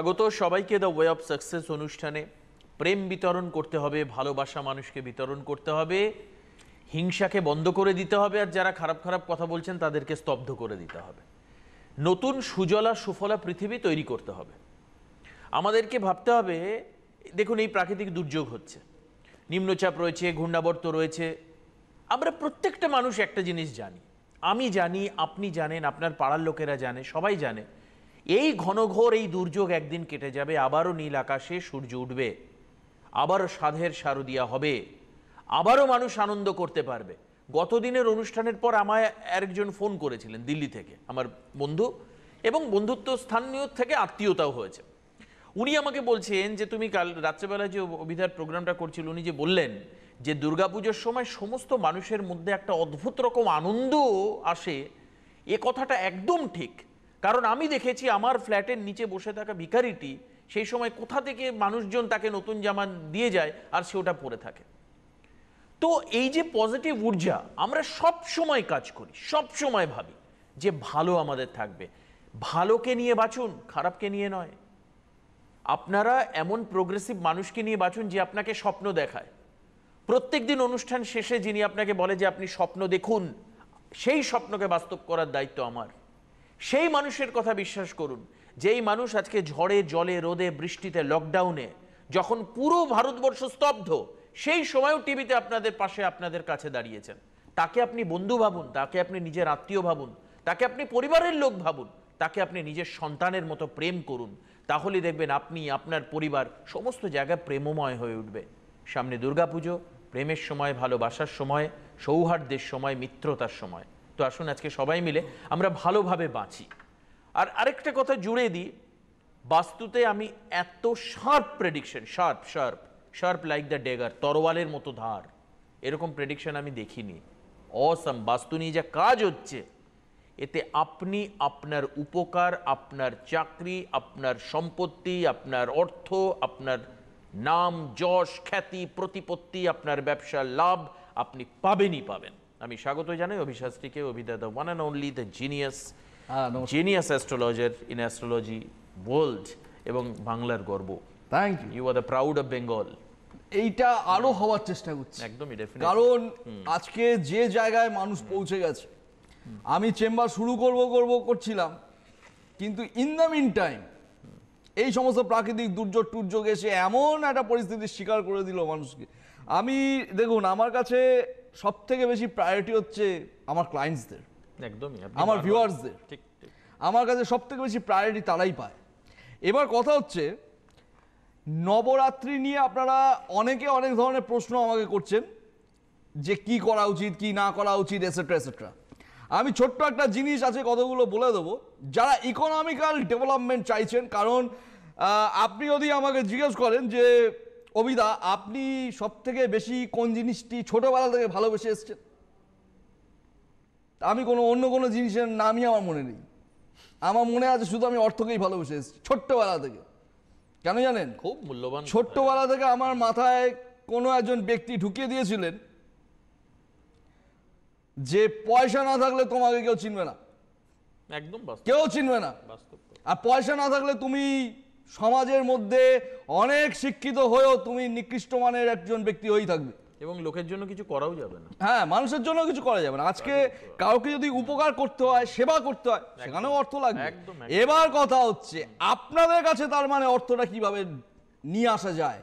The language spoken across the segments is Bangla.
স্বাগত সবাইকে দ্য ওয়ে অফ সাকসেস অনুষ্ঠানে প্রেম বিতরণ করতে হবে ভালোবাসা মানুষকে বিতরণ করতে হবে হিংসাকে বন্ধ করে দিতে হবে আর যারা খারাপ খারাপ কথা বলছেন তাদেরকে স্তব্ধ করে দিতে হবে নতুন সুজলা সুফলা পৃথিবী তৈরি করতে হবে আমাদেরকে ভাবতে হবে দেখুন এই প্রাকৃতিক দুর্যোগ হচ্ছে নিম্নচাপ রয়েছে ঘূর্ণাবর্ত রয়েছে আমরা প্রত্যেকটা মানুষ একটা জিনিস জানি আমি জানি আপনি জানেন আপনার পাড়ার লোকেরা জানে সবাই জানে এই ঘনঘোর এই দুর্যোগ একদিন কেটে যাবে আবারও নীল আকাশে সূর্য উঠবে আবারও সাধের শারদিয়া হবে আবারও মানুষ আনন্দ করতে পারবে গতদিনের অনুষ্ঠানের পর আমায় আরেকজন ফোন করেছিলেন দিল্লি থেকে আমার বন্ধু এবং বন্ধুত্ব স্থানীয় থেকে আত্মীয়তাও হয়েছে উনি আমাকে বলছেন যে তুমি কাল রাত্রেবেলায় যে অভিধার প্রোগ্রামটা করছিল উনি যে বললেন যে দুর্গাপুজোর সময় সমস্ত মানুষের মধ্যে একটা অদ্ভুত রকম আনন্দ আসে এ কথাটা একদম ঠিক কারণ আমি দেখেছি আমার ফ্ল্যাটের নিচে বসে থাকা ভিকারিটি সেই সময় কোথা থেকে মানুষজন তাকে নতুন জামা দিয়ে যায় আর সে ওটা পরে থাকে তো এই যে পজিটিভ ঊর্জা আমরা সব সময় কাজ করি সব সময় ভাবি যে ভালো আমাদের থাকবে ভালোকে নিয়ে বাঁচুন খারাপকে নিয়ে নয় আপনারা এমন প্রোগ্রেসিভ মানুষকে নিয়ে বাঁচুন যে আপনাকে স্বপ্ন দেখায় প্রত্যেক দিন অনুষ্ঠান শেষে যিনি আপনাকে বলে যে আপনি স্বপ্ন দেখুন সেই স্বপ্নকে বাস্তব করার দায়িত্ব আমার সেই মানুষের কথা বিশ্বাস করুন যেই মানুষ আজকে ঝড়ে জলে রোদে বৃষ্টিতে লকডাউনে যখন পুরো ভারতবর্ষ স্তব্ধ সেই সময়ও টিভিতে আপনাদের পাশে আপনাদের কাছে দাঁড়িয়েছেন তাকে আপনি বন্ধু ভাবুন তাকে আপনি নিজের আত্মীয় ভাবুন তাকে আপনি পরিবারের লোক ভাবুন তাকে আপনি নিজের সন্তানের মতো প্রেম করুন তাহলে দেখবেন আপনি আপনার পরিবার সমস্ত জায়গায় প্রেমময় হয়ে উঠবে সামনে দুর্গাপুজো প্রেমের সময় ভালোবাসার সময় সৌহার্দ্যের সময় মিত্রতার সময় তো আসুন আজকে সবাই মিলে আমরা ভালোভাবে বাঁচি আর আরেকটা কথা জুড়ে দিই বাস্তুতে আমি এত sharp prediction sharp sharp sharp like the dagger তরোয়ালের মতো ধার এরকম প্রেডিকশন আমি দেখিনি অসম বাস্তু নিয়ে যা কাজ হচ্ছে এতে আপনি আপনার উপকার আপনার চাকরি আপনার সম্পত্তি আপনার অর্থ আপনার নাম যশ খ্যাতি প্রতিপত্তি আপনার ব্যবসার লাভ আপনি পাবেনই পাবেন আমি স্বাগত জানাই অভিশাস্ত্রীকে অভিদা the one and only the genius genius astrologer in astrology world এবং বাংলার গর্ব thank you you are the proud of Bengal এইটা আরো হওয়ার চেষ্টা করছি একদমই কারণ আজকে যে জায়গায় মানুষ পৌঁছে গেছে আমি চেম্বার শুরু করব করব করছিলাম কিন্তু ইন দ্য মিন টাইম এই সমস্ত প্রাকৃতিক দুর্যোগ টুর্যোগ এসে এমন একটা পরিস্থিতির শিকার করে দিল মানুষকে আমি দেখুন আমার কাছে সব থেকে বেশি প্রায়োরিটি হচ্ছে আমার ক্লায়েন্টসদের একদমই আমার ভিউয়ার্সদের ঠিক আমার কাছে সব থেকে বেশি প্রায়োরিটি তারাই পায় এবার কথা হচ্ছে নবরাত্রি নিয়ে আপনারা অনেকে অনেক ধরনের প্রশ্ন আমাকে করছেন যে কি করা উচিত কি না করা উচিত এসেট্রা এসেট্রা আমি ছোট্ট একটা জিনিস আছে কতগুলো বলে দেবো যারা ইকোনমিক্যাল ডেভেলপমেন্ট চাইছেন কারণ আপনি যদি আমাকে জিজ্ঞেস করেন যে অবিদা আপনি সব থেকে বেশি কোন জিনিসটি ছোটবেলা থেকে ভালোবেসে এসছেন আমি কোনো অন্য কোনো জিনিসের নামই আমার মনে নেই আমার মনে আছে শুধু আমি অর্থকেই ভালোবেসে এসেছি ছোট্টবেলা থেকে কেন জানেন খুব মূল্যবান ছোট্টবেলা থেকে আমার মাথায় কোনো একজন ব্যক্তি ঢুকিয়ে দিয়েছিলেন যে পয়সা না থাকলে তোমাকে কেউ চিনবে না একদম কেউ চিনবে না আর পয়সা না থাকলে তুমি সমাজের মধ্যে অনেক শিক্ষিত হয়েও তুমি নিকৃষ্ট মানের একজন ব্যক্তি হয়েই থাকবে এবং লোকের জন্য কিছু করাও যাবে না হ্যাঁ মানুষের জন্য কিছু করা যাবে না আজকে কাউকে যদি উপকার করতে হয় সেবা করতে হয় সেখানেও অর্থ লাগবে এবার কথা হচ্ছে আপনাদের কাছে তার মানে অর্থটা কিভাবে নিয়ে আসা যায়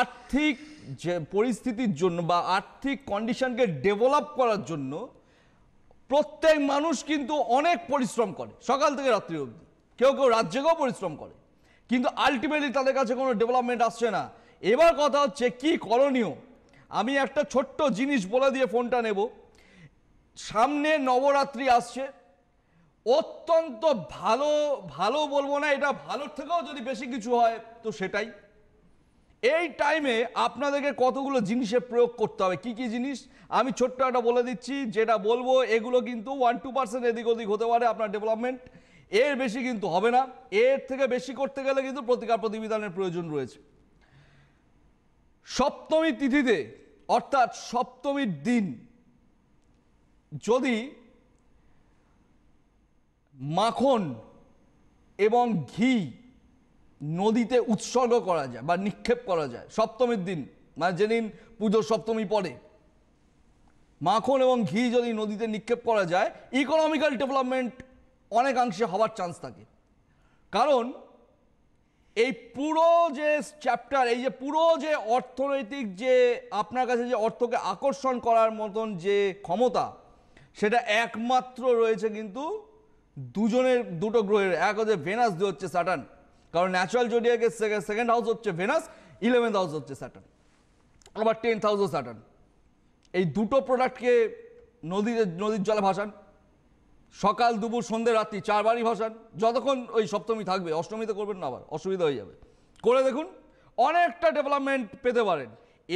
আর্থিক যে পরিস্থিতির জন্য বা আর্থিক কন্ডিশনকে ডেভেলপ করার জন্য প্রত্যেক মানুষ কিন্তু অনেক পরিশ্রম করে সকাল থেকে রাত্রি অবধি কেউ কেউ রাত জেগেও পরিশ্রম করে কিন্তু আলটিমেটলি তাদের কাছে কোনো ডেভেলপমেন্ট আসছে না এবার কথা হচ্ছে কি করণীয় আমি একটা ছোট্ট জিনিস বলে দিয়ে ফোনটা নেব সামনে নবরাত্রি আসছে অত্যন্ত ভালো ভালো বলবো না এটা ভালোর থেকেও যদি বেশি কিছু হয় তো সেটাই এই টাইমে আপনাদেরকে কতগুলো জিনিসে প্রয়োগ করতে হবে কি কি জিনিস আমি ছোট্ট একটা বলে দিচ্ছি যেটা বলবো এগুলো কিন্তু ওয়ান টু পার্সেন্ট এদিক ওদিক হতে পারে আপনার ডেভেলপমেন্ট এর বেশি কিন্তু হবে না এর থেকে বেশি করতে গেলে কিন্তু প্রতিকার প্রতিবিধানের প্রয়োজন রয়েছে সপ্তমী তিথিতে অর্থাৎ সপ্তমীর দিন যদি মাখন এবং ঘি নদীতে উৎসর্গ করা যায় বা নিক্ষেপ করা যায় সপ্তমীর দিন মানে যেদিন পুজোর সপ্তমী পরে মাখন এবং ঘি যদি নদীতে নিক্ষেপ করা যায় ইকোনমিক্যাল ডেভেলপমেন্ট অনেকাংশে হওয়ার চান্স থাকে কারণ এই পুরো যে চ্যাপ্টার এই যে পুরো যে অর্থনৈতিক যে আপনার কাছে যে অর্থকে আকর্ষণ করার মতন যে ক্ষমতা সেটা একমাত্র রয়েছে কিন্তু দুজনের দুটো গ্রহের এক হচ্ছে ভেনাস দু হচ্ছে স্যাটার্ন কারণ ন্যাচারাল জোডিয়াকের সেকেন্ড হাউস হচ্ছে ভেনাস ইলেভেন্থ হাউস হচ্ছে স্যাটার্ন আবার টেন্থ হাউসও স্যাটার্ন এই দুটো প্রোডাক্টকে নদীতে নদীর জলে ভাসান সকাল দুপুর সন্ধ্যে রাত্রি চারবারই ভাসান যতক্ষণ ওই সপ্তমী থাকবে অষ্টমীতে করবেন না আবার অসুবিধা হয়ে যাবে করে দেখুন অনেকটা ডেভেলপমেন্ট পেতে পারেন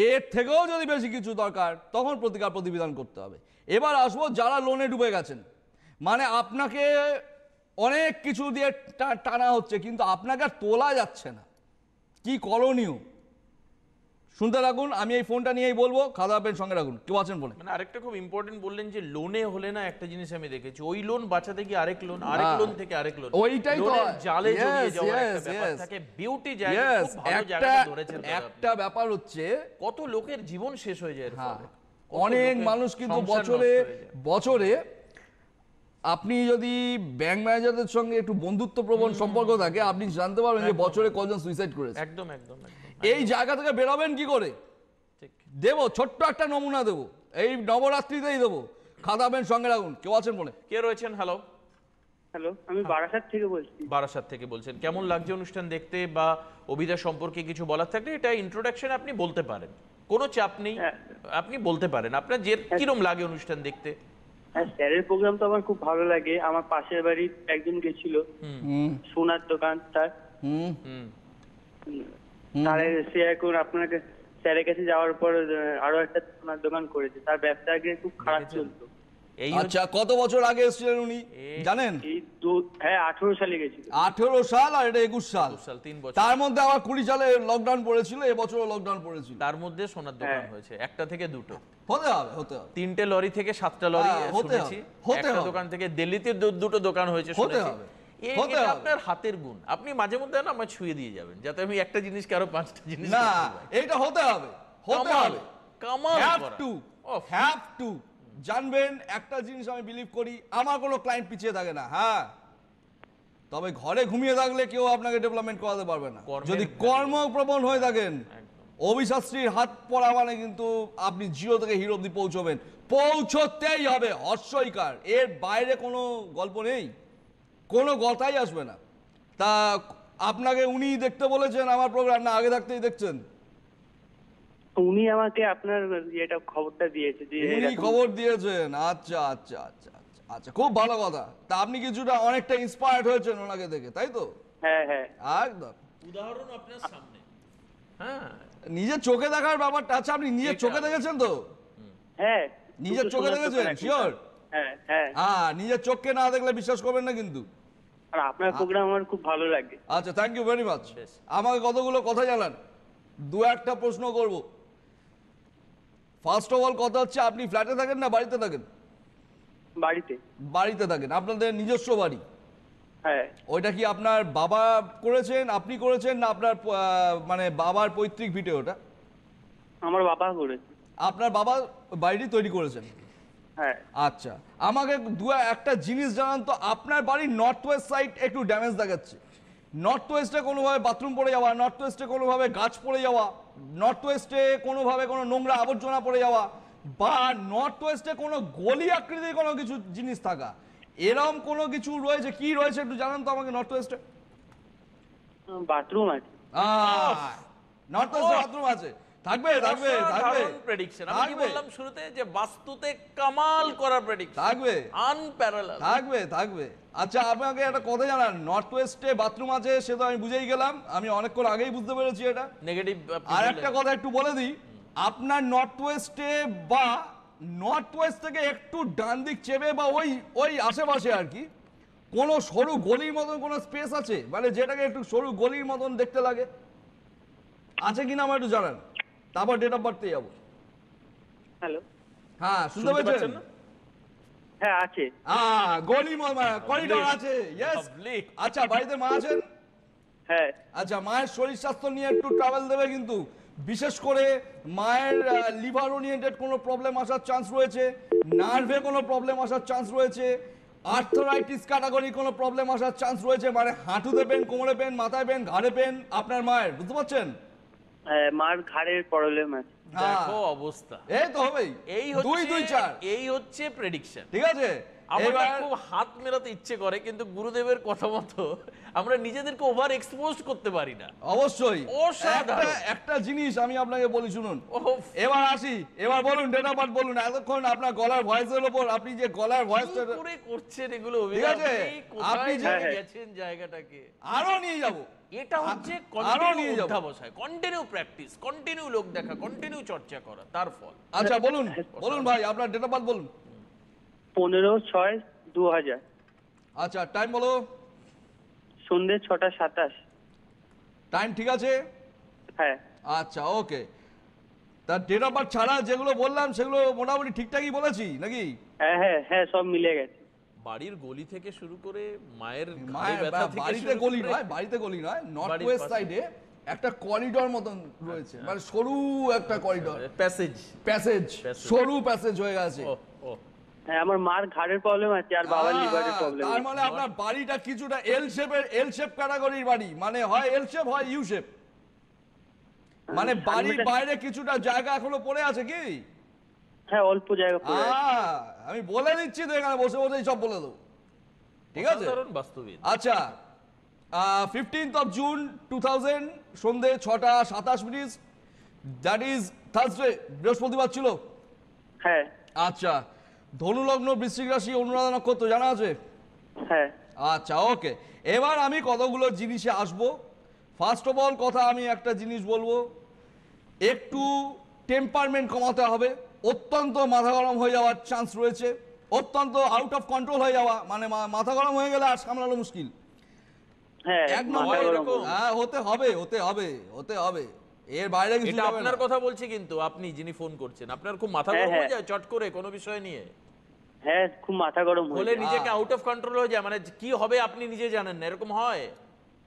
এর থেকেও যদি বেশি কিছু দরকার তখন প্রতিকার প্রতিবিধান করতে হবে এবার আসবো যারা লোনে ডুবে গেছেন মানে আপনাকে অনেক কিছু দিয়ে টানা হচ্ছে কিন্তু আপনাকে আর তোলা যাচ্ছে না কি করণীয় শুনতে রাখুন আমি এই ফোনটা নিয়েই বলবো খাওয়া দাওয়া সঙ্গে রাখুন কেউ আছেন বলে মানে আরেকটা খুব ইম্পর্টেন্ট বললেন যে লোনে হলে না একটা জিনিস আমি দেখেছি ওই লোন বাঁচাতে গিয়ে আরেক লোন আরেক লোন হ্যাঁ। থেকে আরেক লোন ওইটাই তো জালে জড়িয়ে যাওয়ার একটা ব্যাপার থাকে বিউটি জায়গা খুব ভালো জায়গা ধরেছেন একটা ব্যাপার হচ্ছে কত লোকের জীবন শেষ হয়ে যায় এর হ্যাঁ। অনেক মানুষ কিন্তু বছরে বছরে আপনি যদি ব্যাংক ম্যানেজারদের সঙ্গে একটু বন্ধুত্বপ্রবণ সম্পর্ক থাকে আপনি জানতে পারবেন যে বছরে কজন সুইসাইড করেছে একদম একদম এই জায়গা থেকে বেরোবেন কি করে দেব ছোট্ট একটা নমুনা দেব এই নবরাত্রিতেই দেবো খাদাবেন সঙ্গে রাখুন কেউ আছেন বলে কে রয়েছেন হ্যালো হ্যালো আমি হ্যাঁ। বারাসাত থেকে বলছি বারাসাত থেকে বলছেন কেমন লাগছে অনুষ্ঠান দেখতে বা সম্পর্কে কিছু বলার থাকলে এটা ইন্ট্রোডাকশন আপনি বলতে পারেন কোনো চাপ নেই হ্যাঁ। আপনি বলতে পারেন আপনার যে হ্যাঁ। কিরম লাগে অনুষ্ঠান দেখতে হ্যাঁ স্যারের প্রোগ্রাম তো আমার খুব ভালো লাগে আমার পাশের বাড়ির একজন গেছিল সোনার দোকান তার হুম সে এখন স্যারের কাছে যাওয়ার পর আরো একটা দোকান করেছে তার ব্যবসা আগে খুব খারাপ চলতো আচ্ছা কত বছর আগে এসেছিলেন উনি জানেন হ্যাঁ, আঠেরো সাল আর এটা একুশ সাল সাল তিন বছর তার মধ্যে আবার কুড়ি সালে লকডাউন পড়েছিল এবছরও লকডাউন পড়েছিল তার মধ্যে সোনার দোকান হ্যাঁ। হয়েছে একটা থেকে দুটো হতে হবে হতে হবে তিনটে লরি থেকে সাতটা লরি হ্যাঁ, হতে হবে দোকান থেকে দিল্লিতে দুটো দোকান হয়েছে হতে হবে আপনার হাতের গুণ আপনি মাঝে মধ্যে না ছুঁয়ে দিয়ে যাবেন যাতে আমি একটা জিনিস জিনিস না এটা হতে হবে হ্যাভ টু হ্যাভ টু জানবেন একটা জিনিস আমি বিলিভ করি আমার কোনো ক্লায়েন্ট পিছিয়ে থাকে না হ্যাঁ তবে ঘরে ঘুমিয়ে থাকলে কেউ আপনাকে ডেভেলপমেন্ট করাতে পারবে না যদি কর্মপ্রবণ হয়ে থাকেন অভিশাস্ত্রীর হাত পড়া মানে কিন্তু আপনি জিরো থেকে হিরো অব্দি পৌঁছবেন পৌঁছতেই হবে অস্বীকার এর বাইরে কোনো গল্প নেই কোনো কথাই আসবে না তা আপনাকে উনি দেখতে বলেছেন আমার প্রোগ্রাম না আগে থাকতেই দেখছেন উনি আমাকে আপনার এটা খবরটা দিয়েছে উনি খবর দিয়েছেন আচ্ছা, আচ্ছা আচ্ছা আচ্ছা আচ্ছা খুব ভালো কথা তা আপনি কিছুটা অনেকটা ইন্সপায়ার্ড হয়েছেন ওনাকে দেখে তাই তো হ্যাঁ হ্যাঁ একদম উদাহরণ আপনার সামনে হ্যাঁ নিজের চোখে দেখার ব্যাপারটা আছে আচ্ছা, আপনি নিজের চোখে দেখেছেন তো হ্যাঁ নিজের চোখে দেখেছেন শিওর হ্যাঁ, হ্যাঁ হ্যাঁ নিজের চোখকে না দেখলে বিশ্বাস করবেন না কিন্তু আর আপনার প্রোগ্রাম আচ্ছা থ্যাংক ইউ ভেরি মাচ আমাকে কতগুলো কথা জানান দু একটা প্রশ্ন করব ফার্স্ট অফ অল কথা হচ্ছে আপনি ফ্ল্যাটে থাকেন না বাড়িতে থাকেন বাড়িতে বাড়িতে থাকেন আপনাদের নিজস্ব বাড়ি হ্যাঁ ওইটা কি আপনার বাবা করেছেন আপনি করেছেন না আপনার মানে বাবার পৈতৃক ভিটে ওটা আমার বাবা করেছে আপনার বাবা বাড়িটি তৈরি করেছেন হ্যাঁ। আচ্ছা আমাকে দু একটা জিনিস জানান তো আপনার বাড়ির নর্থ ওয়েস্ট সাইড একটু ড্যামেজ দেখাচ্ছে নর্থ ওয়েস্টে কোনোভাবে বাথরুম পড়ে যাওয়া নর্থ ওয়েস্টে কোনোভাবে গাছ পড়ে যাওয়া নর্থ ওয়েস্টে কোনোভাবে কোনো নোংরা আবর্জনা পড়ে যাওয়া বা নর্থ ওয়েস্টে কোনো গলি আকৃতির কোনো কিছু জিনিস থাকা এরম কোনো কিছু রয়েছে কি রয়েছে একটু জানান তো আমাকে নর্থ ওয়েস্টে বাথরুম আছে নর্থ ওয়েস্টে বাথরুম আছে থাকবে শুরুতে যে বাস্তুতে কামাল থাকবে থাকবে থাকবে আচ্ছা আপনাকে একটা কথা জানান নর্থ ওয়েস্টে বাথরুম আছে সে তো আমি বুঝেই গেলাম আমি অনেকক্ষণ আগেই বুঝতে পেরেছি এটা নেগেটিভ আর একটা কথা একটু বলে দিই আপনার নর্থ ওয়েস্টে বা নর্থ ওয়েস্ট থেকে একটু ডান দিক চেপে বা ওই ওই আশেপাশে আর কি কোনো সরু গলির মতন কোনো স্পেস আছে মানে যেটাকে একটু সরু গলির মতন দেখতে লাগে আছে কিনা আমার একটু জানান তারপর ডেট অফ বার্থে যাবো হ্যালো হ্যাঁ শুনতে পাচ্ছেন হ্যাঁ, আচ্ছা, হ্যাঁ। আচ্ছা, মায়ের শরীর স্বাস্থ্য বিশেষ করে মায়ের লিভার প্রবলেম আসার চান্স রয়েছে নার্ভে প্রবলেম আসার চান্স রয়েছে কোনো প্রবলেম আসার চান্স রয়েছে মানে হাঁটুতে পেন কোমরে পেন মাথায় পেন ঘাড়ে পেন আপনার মায়ের বুঝতে পারছেন মার ঘাড়ের প্রবলেম আছে দেখো হ্যাঁ। অবস্থা এই তো হবেই এই দুই দুই চার এই হচ্ছে প্রেডিকশন ঠিক আছে আমরা খুব হাত মেলাতে ইচ্ছে করে কিন্তু গুরুদেবের কথা মতো আমরা নিজেদেরকে ওভার এক্সপোজ করতে পারি না অবশ্যই অসাধারণ একটা জিনিস আমি আপনাকে বলি শুনুন এবার আসি এবার বলুন ডেট অফ বলুন এতক্ষণ আপনার গলার ভয়েসের উপর আপনি যে গলার ভয়েসটা করে করছেন এগুলো ঠিক আছে আপনি গেছেন জায়গাটাকে আরো নিয়ে যাবো এটা হচ্ছে কন্টিনিউ অধ্যবসায় কন্টিনিউ প্র্যাকটিস কন্টিনিউ লোক দেখা কন্টিনিউ চর্চা করা তার ফল আচ্ছা বলুন বলুন ভাই আপনার ডেট অফ বার্থ বলুন পনেরো ছয় দু হাজার আচ্ছা টাইম বলো সন্ধে ছটা সাতাশ টাইম ঠিক আছে হ্যাঁ আচ্ছা ওকে তার ডেট অফ বার্থ ছাড়া যেগুলো বললাম সেগুলো মোটামুটি ঠিকঠাকই বলেছি নাকি হ্যাঁ হ্যাঁ হ্যাঁ সব মিলে গেছে বাড়ির গলি থেকে শুরু করে মায়ের বাড়িতে গলি নয় বাড়িতে গলি নয় নর্থ ওয়েস্ট সাইডে একটা করিডর মতন রয়েছে আচ্ছা। মানে সরু একটা করিডর প্যাসেজ প্যাসেজ সরু প্যাসেজ হয়ে গেছে হ্যাঁ, মানে, মানে, মানে হ্যাঁ, বাড়ির বাইরে কিছুটা জায়গা এখনো পড়ে আছে কি হ্যাঁ অল্প জায়গা পড়ে আমি বলে দিচ্ছি তো এখানে বসে বসেই সব বলে দেবো ঠিক আছে আচ্ছা fifteenth of June two thousand সন্ধে ছটা সাতাশ মিনিট দ্যাট ইজ থার্সডে বৃহস্পতিবার ছিল হ্যাঁ আচ্ছা ধনুলগ্ন বৃশ্চিক রাশি অনুরাধা নক্ষত্র জানা আছে হ্যাঁ আচ্ছা ওকে এবার আমি কতগুলো জিনিসে আসব ফার্স্ট অফ অল কথা আমি একটা জিনিস বলবো একটু টেম্পারমেন্ট কমাতে হবে অত্যন্ত মাথা গরম হয়ে যাওয়ার চান্স রয়েছে অত্যন্ত আউট অফ কন্ট্রোল হয়ে যাওয়া মানে মাথা গরম হয়ে গেলে আর সামলানো মুশকিল হ্যাঁ, হ্যাঁ, হতে হবে হতে হবে হতে হবে এর বাইরে কিছু আপনার কথা বলছি কিন্তু আপনি যিনি ফোন করছেন আপনার খুব মাথা হ্যাঁ, গরম হয়ে যায় চট করে কোনো বিষয় নিয়ে হ্যাঁ খুব মাথা গরম হয়ে বলে নিজেকে আউট অফ কন্ট্রোল হয়ে যায় মানে কি হবে আপনি নিজে জানেন না এরকম হয়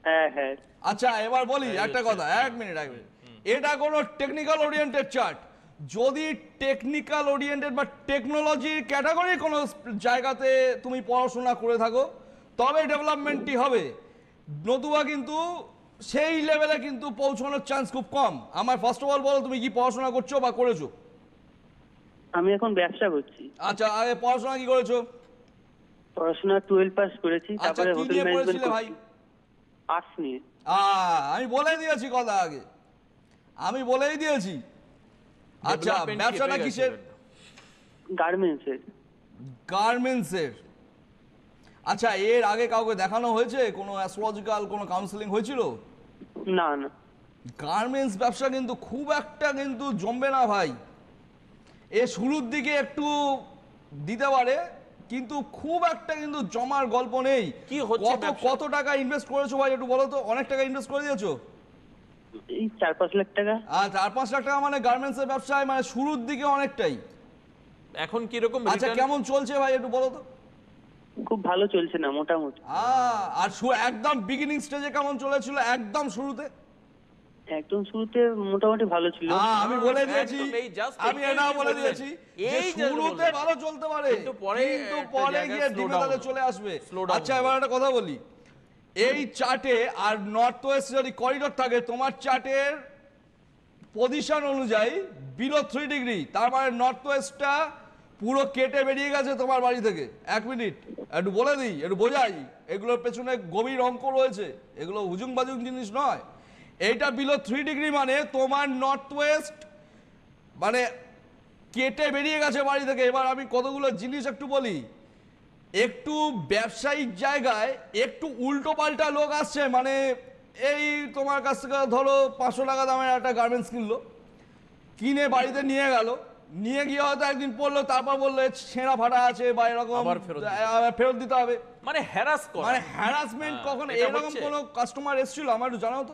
হ্যাঁ হ্যাঁ আচ্ছা এবার বলি একটা কথা এক মিনিট এক মিনিট এটা কোনো টেকনিক্যাল ওরিয়েন্টেড চার্ট যদি টেকনিক্যাল ওরিয়েন্টেড বা টেকনোলজির ক্যাটাগরি কোনো জায়গাতে তুমি পড়াশোনা করে থাকো তবে ডেভেলপমেন্টটি হবে নতুবা কিন্তু সেই লেভেলে কিন্তু পৌঁছানোর চান্স খুব কম আমার ফার্স্ট অফ অল বলো তুমি কি পড়াশোনা করছো বা করেছো আমি এখন ব্যবসা করছি আচ্ছা আগে পড়াশোনা কি করেছো পড়াশোনা 12 পাস করেছি আচ্ছা, তারপরে হোটেল ম্যানেজমেন্ট ভাই আর্টস নিয়ে আমি বলেই দিয়েছি কথা আগে আমি বলেই দিয়েছি আচ্ছা ব্যবসা না কিসের গার্মেন্টসের গার্মেন্টসের আচ্ছা এর আগে কাউকে দেখানো হয়েছে কোনো অ্যাস্ট্রোলজিক্যাল কোনো কাউন্সেলিং হয়েছিল না না গার্মেন্টস ব্যবসা কিন্তু খুব একটা কিন্তু জমবে না ভাই এ শুরুর দিকে একটু দিতে পারে কিন্তু খুব একটা কিন্তু জমার গল্প নেই কি কত কত টাকা ইনভেস্ট করেছো ভাই একটু বলো তো অনেক টাকা ইনভেস্ট করে দিয়েছো মানে মানে আচ্ছা কেমন একদম শুরুতে একদম শুরুতে মোটামুটি ভালো আমি বলে দিয়েছি আমি বলে দিয়েছি এই শুরুতে ভালো চলতে পারে পরে গিয়ে চলে আসবে আচ্ছা, কথা বলি এই চার্টে আর নর্থ ওয়েস্ট যদি করিডোর থাকে তোমার চার্টের পজিশন অনুযায়ী বিলো থ্রি ডিগ্রি তার মানে নর্থ ওয়েস্টটা পুরো কেটে বেরিয়ে গেছে তোমার বাড়ি থেকে এক মিনিট একটু বলে দিই একটু বোঝাই এগুলোর পেছনে গভীর অঙ্ক রয়েছে এগুলো হুজুম বাজুং জিনিস নয় এইটা বিলো থ্রি ডিগ্রি মানে তোমার নর্থ ওয়েস্ট মানে কেটে বেরিয়ে গেছে বাড়ি থেকে এবার আমি কতগুলো জিনিস একটু বলি একটু ব্যবসায়িক জায়গায় একটু উল্টো পাল্টা লোক আসছে মানে এই তোমার কাছ থেকে ধরো পাঁচশো টাকা দামের একটা গার্মেন্টস কিনলো কিনে বাড়িতে নিয়ে গেল নিয়ে গিয়ে হয়তো একদিন পড়লো তারপর বললো ছেঁড়া ফাটা আছে বা এরকম ফেরত দিতে হবে মানে হ্যারাস মানে হ্যারাসমেন্ট কখন এরকম কোনো কাস্টমার এসেছিল আমার একটু জানাও তো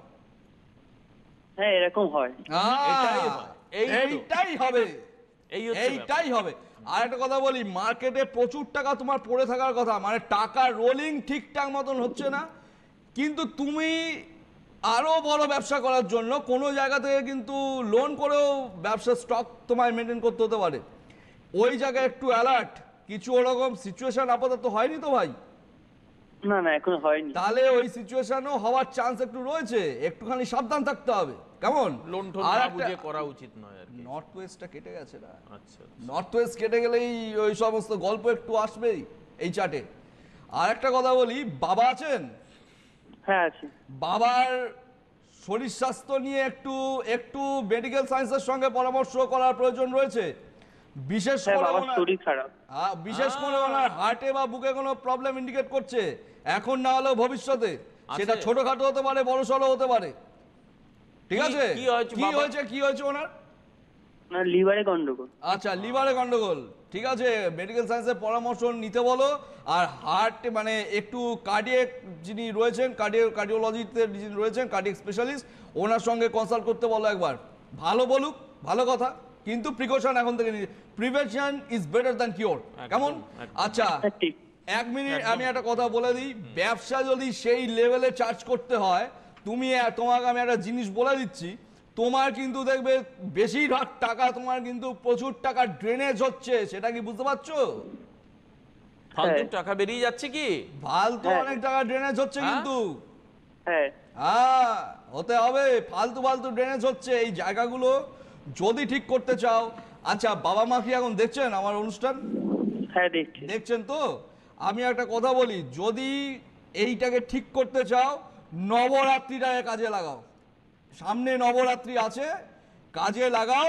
হ্যাঁ এরকম হয় এইটাই হবে এইটাই হবে আর একটা কথা বলি মার্কেটে প্রচুর টাকা তোমার পড়ে থাকার কথা মানে টাকা রোলিং ঠিকঠাক মতন হচ্ছে না কিন্তু তুমি আরও বড় ব্যবসা করার জন্য কোনো জায়গা থেকে কিন্তু লোন করেও ব্যবসার স্টক তোমায় মেনটেন করতে হতে পারে ওই জায়গায় একটু অ্যালার্ট কিছু ওরকম সিচুয়েশন আপাতত হয়নি তো ভাই না না এখন হয়নি তাহলে ওই সিচুয়েশনও হওয়ার চান্স একটু রয়েছে একটুখানি সাবধান থাকতে হবে কেমন লোন টোন না করা উচিত নয় আর কি নর্থ কেটে গেছে নর্থ আচ্ছা, ওয়েস্ট আচ্ছা। কেটে গেলেই ওই সমস্ত গল্প একটু আসবেই এই চাটে আর একটা কথা বলি বাবা আছেন হ্যাঁ, বাবার শরীর স্বাস্থ্য নিয়ে একটু একটু মেডিকেল সায়েন্সের সঙ্গে পরামর্শ করার প্রয়োজন রয়েছে বিশেষ হ্যাঁ, করে শরীর বিশেষ করে ওনার হার্টে বা বুকে কোনো প্রবলেম ইন্ডিকেট করছে এখন না হলেও ভবিষ্যতে সেটা ছোটখাটো হতে পারে বড়সড় হতে পারে ঠিক আছে কি হয়েছে কি হয়েছে ওনার লিভারে গন্ডগোল আচ্ছা লিভারে ঠিক আছে মেডিকেল সায়েন্সের পরামর্শ নিতে বলো আর হার্ট মানে একটু যিনি রয়েছেন যিনি রয়েছেন স্পেশালিস্ট ওনার সঙ্গে কনসাল্ট করতে বলো একবার ভালো বলুক ভালো কথা কিন্তু প্রিকশন এখন থেকে prevention is better than cure কেমন আচ্ছা এক মিনিট আমি একটা কথা বলে দিই ব্যবসা যদি সেই লেভেলে চার্জ করতে হয় তুমি তোমাকে আমি একটা জিনিস বলে দিচ্ছি তোমার কিন্তু দেখবে বেশিরভাগ টাকা তোমার কিন্তু প্রচুর টাকা ড্রেনেজ হচ্ছে সেটা কি বুঝতে পারছো ফালতু হ্যাঁ। টাকা বেরিয়ে যাচ্ছে কি ফালতু হ্যাঁ। অনেক টাকা ড্রেনেজ হচ্ছে হ্যাঁ? কিন্তু হ্যাঁ হতে হবে ফালতু ফালতু ড্রেনেজ হচ্ছে এই জায়গাগুলো যদি ঠিক করতে চাও আচ্ছা বাবা মা কি এখন দেখছেন আমার অনুষ্ঠান হ্যাঁ দেখছেন তো আমি একটা কথা বলি যদি এইটাকে ঠিক করতে চাও নবরাত্রিটাকে কাজে লাগাও সামনে নবরাত্রি আছে কাজে লাগাও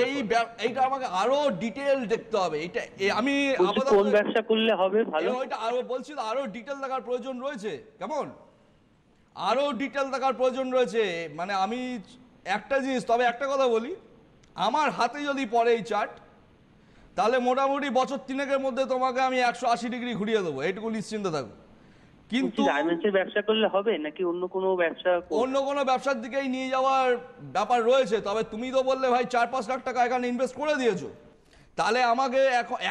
এই এইটা আমাকে আরো ডিটেল দেখতে হবে এটা আমি কোন ব্যবসা করলে হবে ভালো ওইটা আরো বলছি আরো ডিটেল দেখার প্রয়োজন রয়েছে কেমন আরো ডিটেল দেখার প্রয়োজন রয়েছে মানে আমি একটা জিনিস তবে একটা কথা বলি আমার হাতে যদি পড়ে এই চার্ট তাহলে মোটামুটি বছর তিনেকের মধ্যে তোমাকে আমি একশো আশি ডিগ্রি ঘুরিয়ে দেবো এইটুকু নিশ্চিন্ত থাকবো কিন্তু গার্মেন্টসের ব্যবসা করলে হবে নাকি অন্য কোনো ব্যবসা অন্য কোনো ব্যবসার দিকেই নিয়ে যাওয়ার ব্যাপার রয়েছে তবে তুমি তো বললে ভাই চার পাঁচ লাখ টাকা এখানে ইনভেস্ট করে দিয়েছো তাহলে আমাকে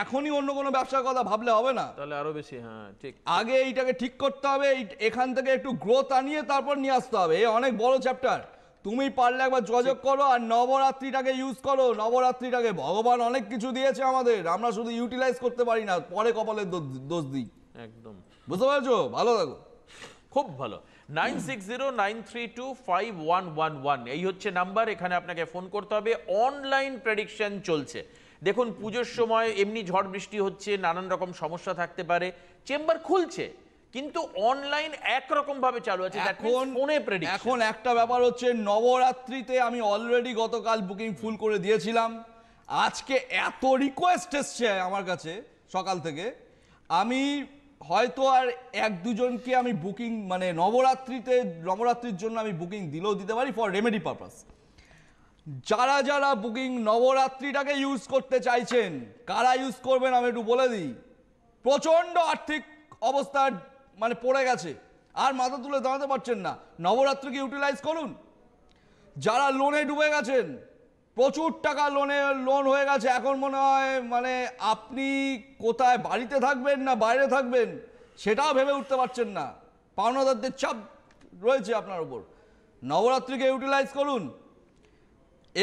এখনই অন্য কোনো ব্যবসার কথা ভাবলে হবে না তাহলে আরো বেশি হ্যাঁ ঠিক আগে এইটাকে ঠিক করতে হবে এখান থেকে একটু গ্রোথ আনিয়ে তারপর নিয়ে আসতে হবে এ অনেক বড় চ্যাপ্টার তুমি পারলে একবার যোগাযোগ করো আর নবরাত্রিটাকে ইউজ করো নবরাত্রিটাকে ভগবান অনেক কিছু দিয়েছে আমাদের আমরা শুধু ইউটিলাইজ করতে পারি না পরে কপালের দোষ দিই একদম বুঝতে পারছো ভালো থাকো খুব ভালো nine six zero nine three two five one one one এই হচ্ছে নাম্বার এখানে আপনাকে ফোন করতে হবে অনলাইন প্রেডিকশন চলছে দেখুন পুজোর সময় এমনি ঝড় বৃষ্টি হচ্ছে নানান রকম সমস্যা থাকতে পারে চেম্বার খুলছে কিন্তু অনলাইন একরকম ভাবে চালু আছে এখন ফোনে প্রেডিকশন এখন একটা ব্যাপার হচ্ছে নবরাত্রিতে আমি অলরেডি গতকাল বুকিং ফুল করে দিয়েছিলাম আজকে এত রিকোয়েস্ট এসছে আমার কাছে সকাল থেকে আমি হয়তো আর এক দুজনকে আমি বুকিং মানে নবরাত্রিতে নবরাত্রির জন্য আমি বুকিং দিলেও দিতে পারি ফর রেমেডি পারপাস যারা যারা বুকিং নবরাত্রিটাকে ইউজ করতে চাইছেন কারা ইউজ করবেন আমি একটু বলে দিই প্রচণ্ড আর্থিক অবস্থা মানে পড়ে গেছে আর মাথা তুলে দাঁড়াতে পারছেন না নবরাত্রিকে ইউটিলাইজ করুন যারা লোনে ডুবে গেছেন প্রচুর টাকা লোনে লোন হয়ে গেছে এখন মনে হয় মানে আপনি কোথায় বাড়িতে থাকবেন না বাইরে থাকবেন সেটাও ভেবে উঠতে পারছেন না পাওনাদারদের চাপ রয়েছে আপনার উপর নবরাত্রিকে ইউটিলাইজ করুন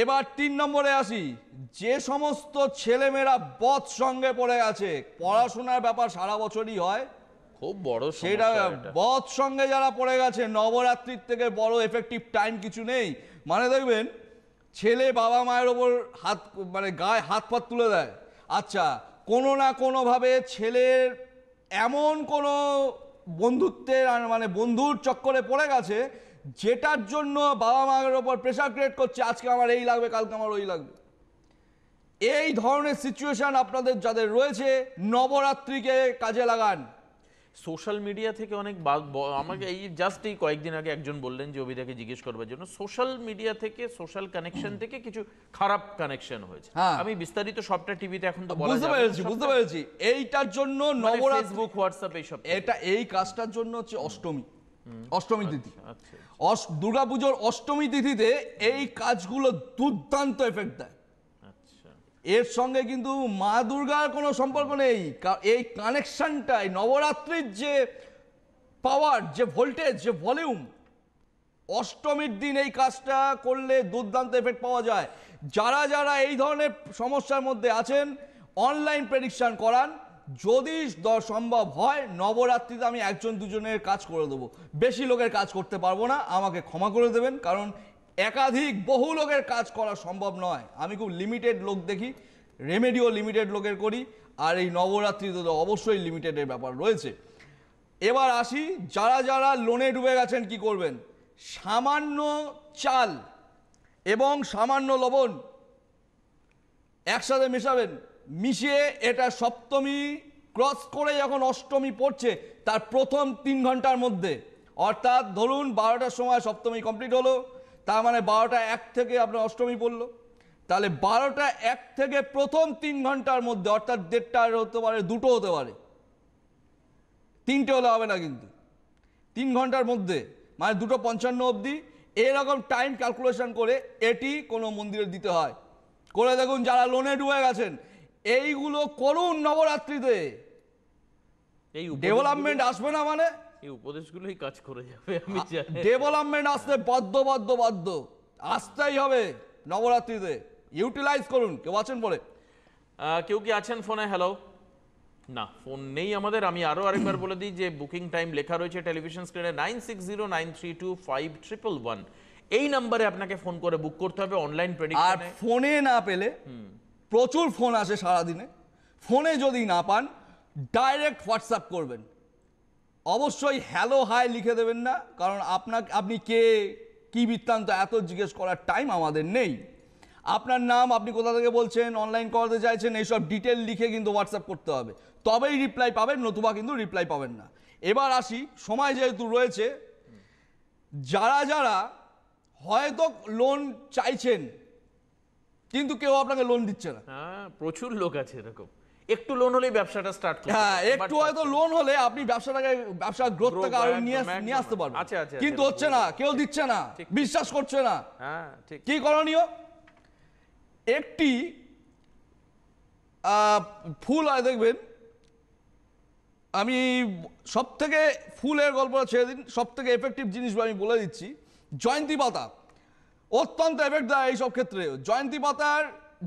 এবার তিন নম্বরে আসি যে সমস্ত ছেলেমেয়েরা বধ সঙ্গে পড়ে গেছে পড়াশোনার ব্যাপার সারা বছরই হয় খুব বড় সেটা বধ সঙ্গে যারা পড়ে গেছে নবরাত্রির থেকে বড় এফেক্টিভ টাইম কিছু নেই মানে দেখবেন ছেলে বাবা মায়ের ওপর হাত মানে গায়ে হাত পাত তুলে দেয় আচ্ছা কোনো না কোনোভাবে ছেলের এমন কোনো বন্ধুত্বের মানে বন্ধুর চক্করে পড়ে গেছে যেটার জন্য বাবা মায়ের ওপর প্রেশার ক্রিয়েট করছে আজকে আমার এই লাগবে কালকে আমার ওই লাগবে এই ধরনের সিচুয়েশান আপনাদের যাদের রয়েছে নবরাত্রিকে কাজে লাগান সোশ্যাল মিডিয়া থেকে অনেক আমাকে এই জাস্ট এই কয়েকদিন আগে একজন বললেন যে অভিদাকে জিজ্ঞেস করবার জন্য সোশ্যাল মিডিয়া থেকে সোশ্যাল কানেকশন থেকে কিছু খারাপ কানেকশন হয়েছে হ্যাঁ। আমি বিস্তারিত সবটা টিভিতে এখন তো বুঝতে পেরেছি বুঝতে পেরেছি এইটার জন্য নবরাজ ফেসবুক হোয়াটসঅ্যাপ এইসব এটা এই কাজটার জন্য হচ্ছে অষ্টমী অষ্টমী আচ্ছা, তিথি আচ্ছা, আচ্ছা। দুর্গাপুজোর অষ্টমী তিথিতে এই কাজগুলো দুর্দান্ত এফেক্ট দেয় এর সঙ্গে কিন্তু মা দুর্গার কোনো সম্পর্ক নেই এই এই নবরাত্রির যে পাওয়ার যে ভোল্টেজ যে ভলিউম অষ্টমীর দিন এই কাজটা করলে দুর্দান্ত এফেক্ট পাওয়া যায় যারা যারা এই ধরনের সমস্যার মধ্যে আছেন অনলাইন প্রেডিকশান করান যদি সম্ভব হয় নবরাত্রিতে আমি একজন দুজনের কাজ করে দেবো বেশি লোকের কাজ করতে পারবো না আমাকে ক্ষমা করে দেবেন কারণ একাধিক বহু লোকের কাজ করা সম্ভব নয় আমি খুব লিমিটেড লোক দেখি রেমেডিও লিমিটেড লোকের করি আর এই নবরাত্রিতে তো অবশ্যই লিমিটেডের ব্যাপার রয়েছে এবার আসি যারা যারা লোনে ডুবে গেছেন কি করবেন সামান্য চাল এবং সামান্য লবণ একসাথে মেশাবেন মিশিয়ে এটা সপ্তমী ক্রস করে যখন অষ্টমী পড়ছে তার প্রথম তিন ঘন্টার মধ্যে অর্থাৎ ধরুন বারোটার সময় সপ্তমী কমপ্লিট হলো তার মানে বারোটা এক থেকে আপনার অষ্টমী পড়লো তাহলে বারোটা এক থেকে প্রথম তিন ঘন্টার মধ্যে অর্থাৎ দেড়টার হতে পারে দুটো হতে পারে তিনটে হলে হবে না কিন্তু তিন ঘন্টার মধ্যে মানে দুটো পঞ্চান্ন অবধি এরকম টাইম ক্যালকুলেশন করে এটি কোনো মন্দিরে দিতে হয় করে দেখুন যারা লোনে ডুবে গেছেন এইগুলো করুন নবরাত্রিতে এই ডেভেলপমেন্ট আসবে না মানে এই উপদেশগুলোই কাজ করে যাবে আমি ডেভেলপমেন্ট আসতে বাধ্য বাধ্য বাধ্য আসতেই হবে নবরাত্রিতে ইউটিলাইজ করুন কেউ আছেন বলে কেউ কি আছেন ফোনে হ্যালো না ফোন নেই আমাদের আমি আরও আরেকবার বলে দিই যে বুকিং টাইম লেখা রয়েছে টেলিভিশন স্ক্রিনে nine six zero nine three two five triple one এই নাম্বারে আপনাকে ফোন করে বুক করতে হবে অনলাইন আর ফোনে না পেলে প্রচুর ফোন আসে সারাদিনে ফোনে যদি না পান ডাইরেক্ট হোয়াটসঅ্যাপ করবেন অবশ্যই হ্যালো হাই লিখে দেবেন না কারণ আপনাকে আপনি কে কি বৃত্তান্ত এত জিজ্ঞেস করার টাইম আমাদের নেই আপনার নাম আপনি কোথা থেকে বলছেন অনলাইন করাতে চাইছেন এইসব ডিটেল লিখে কিন্তু হোয়াটসঅ্যাপ করতে হবে তবেই রিপ্লাই পাবেন নতুবা কিন্তু রিপ্লাই পাবেন না এবার আসি সময় যেহেতু রয়েছে যারা যারা হয়তো লোন চাইছেন কিন্তু কেউ আপনাকে লোন দিচ্ছে না হ্যাঁ, প্রচুর লোক আছে এরকম একটু লোন হলেই ব্যবসাটা স্টার্ট হ্যাঁ একটু হয়তো লোন হলে আপনি ব্যবসাটাকে ব্যবসা গ্রোথটাকে আরো নিয়ে নিয়ে আসতে পারবেন আচ্ছা আচ্ছা কিন্তু হচ্ছে না কেউ দিচ্ছে না বিশ্বাস করছে না হ্যাঁ ঠিক কি করণীয় একটি ফুল হয় দেখবেন আমি সব থেকে ফুলের গল্পটা ছেড়ে দিন সব থেকে এফেক্টিভ জিনিস আমি বলে দিচ্ছি জয়ন্তী পাতা অত্যন্ত এফেক্ট দেয় এইসব ক্ষেত্রে জয়ন্তী পাতার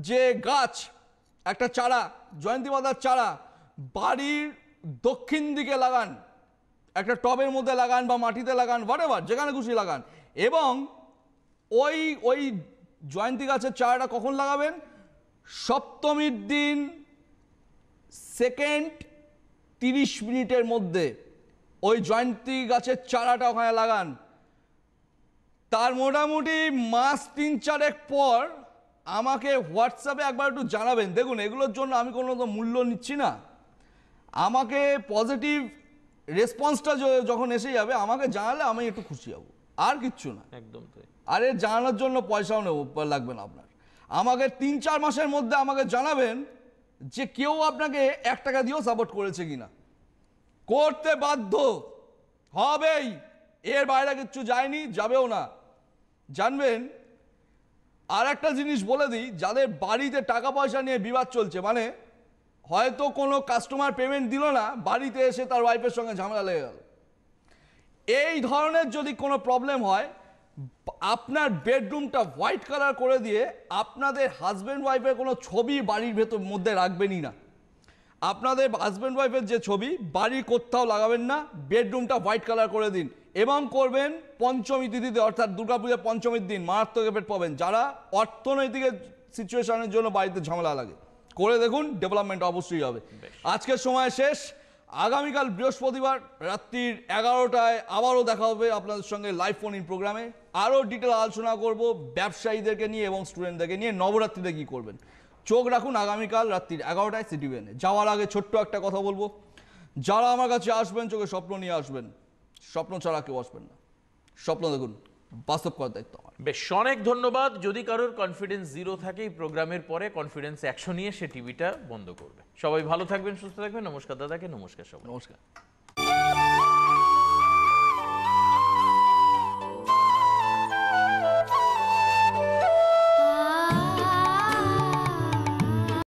যে গাছ একটা চারা জয়ন্তী পাতার চারা বাড়ির দক্ষিণ দিকে লাগান একটা টবের মধ্যে লাগান বা মাটিতে লাগান বার যেখানে খুশি লাগান এবং ওই ওই জয়ন্তী গাছের চারাটা কখন লাগাবেন সপ্তমীর দিন সেকেন্ড তিরিশ মিনিটের মধ্যে ওই জয়ন্তী গাছের চারাটা ওখানে লাগান তার মোটামুটি মাস তিন চারেক পর আমাকে হোয়াটসঅ্যাপে একবার একটু জানাবেন দেখুন এগুলোর জন্য আমি কোনো তো মূল্য নিচ্ছি না আমাকে পজিটিভ রেসপন্সটা যখন এসে যাবে আমাকে জানালে আমি একটু খুশি হব আর কিচ্ছু না একদম আরে জানানোর জন্য পয়সাও নেব লাগবে না আপনার আমাকে তিন চার মাসের মধ্যে আমাকে জানাবেন যে কেউ আপনাকে এক টাকা দিয়েও সাপোর্ট করেছে কিনা করতে বাধ্য হবেই এর বাইরে কিচ্ছু যায়নি যাবেও না জানবেন আর একটা জিনিস বলে দিই যাদের বাড়িতে টাকা পয়সা নিয়ে বিবাদ চলছে মানে হয়তো কোনো কাস্টমার পেমেন্ট দিল না বাড়িতে এসে তার ওয়াইফের সঙ্গে ঝামেলা লেগে গেল এই ধরনের যদি কোনো প্রবলেম হয় আপনার বেডরুমটা হোয়াইট কালার করে দিয়ে আপনাদের হাজব্যান্ড ওয়াইফের কোনো ছবি বাড়ির ভেতর মধ্যে রাখবেনই না আপনাদের হাজব্যান্ড ওয়াইফের যে ছবি বাড়ির কোথাও লাগাবেন না বেডরুমটা হোয়াইট কালার করে দিন এবং করবেন পঞ্চমী তিথিতে অর্থাৎ দুর্গাপূজার পঞ্চমীর দিন মারাত্মক এফেক্ট পাবেন যারা অর্থনৈতিক সিচুয়েশনের জন্য বাড়িতে ঝামেলা লাগে করে দেখুন ডেভেলপমেন্ট অবশ্যই হবে আজকের সময় শেষ আগামীকাল বৃহস্পতিবার রাত্রির এগারোটায় আবারও দেখা হবে আপনাদের সঙ্গে লাইভ ফোন ইন প্রোগ্রামে আরও ডিটেল আলোচনা করব ব্যবসায়ীদেরকে নিয়ে এবং স্টুডেন্টদেরকে নিয়ে নবরাত্রিতে কী করবেন চোখ রাখুন আগামীকাল রাত্রির এগারোটায় সিটি সিটিভেনে যাওয়ার আগে ছোট্ট একটা কথা বলবো যারা আমার কাছে আসবেন চোখে স্বপ্ন নিয়ে আসবেন স্বপ্ন ছাড়া কেউ আসবেন না স্বপ্ন দেখুন বাস্তব করার দায়িত্ব আমার বেশ অনেক ধন্যবাদ যদি কারোর কনফিডেন্স জিরো থাকে এই প্রোগ্রামের পরে কনফিডেন্স একশো নিয়ে সে টিভিটা বন্ধ করবে সবাই ভালো থাকবেন সুস্থ থাকবেন নমস্কার দাদাকে নমস্কার সবাই নমস্কার